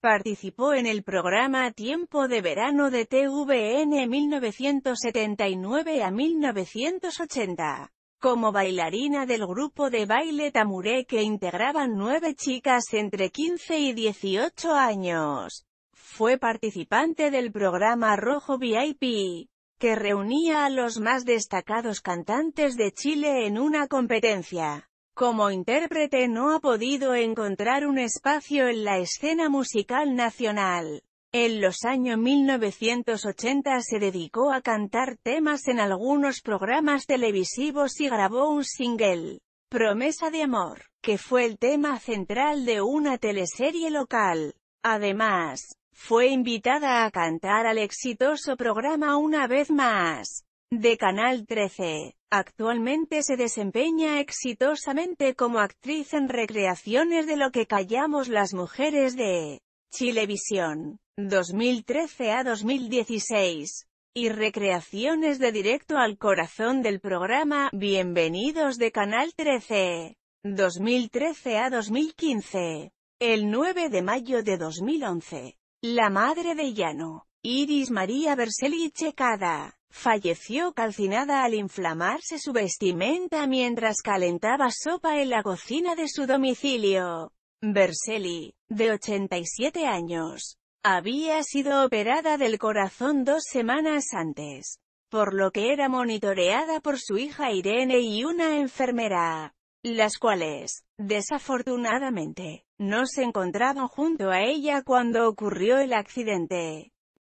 Participó en el programa Tiempo de Verano de TVN 1979 a 1980, como bailarina del grupo de baile tamuré que integraban nueve chicas entre 15 y 18 años. Fue participante del programa Rojo VIP, que reunía a los más destacados cantantes de Chile en una competencia. Como intérprete no ha podido encontrar un espacio en la escena musical nacional. En los años 1980 se dedicó a cantar temas en algunos programas televisivos y grabó un single, Promesa de Amor, que fue el tema central de una teleserie local. Además, fue invitada a cantar al exitoso programa Una vez más, de Canal 13. Actualmente se desempeña exitosamente como actriz en recreaciones de lo que callamos las mujeres de Chilevisión, 2013 a 2016, y recreaciones de directo al corazón del programa Bienvenidos de Canal 13, 2013 a 2015. El 9 de mayo de 2011, la madre de Llano, Iris María Berselli Checada, Falleció calcinada al inflamarse su vestimenta mientras calentaba sopa en la cocina de su domicilio. Berselli, de 87 años, había sido operada del corazón dos semanas antes, por lo que era monitoreada por su hija Irene y una enfermera, las cuales, desafortunadamente, no se encontraban junto a ella cuando ocurrió el accidente.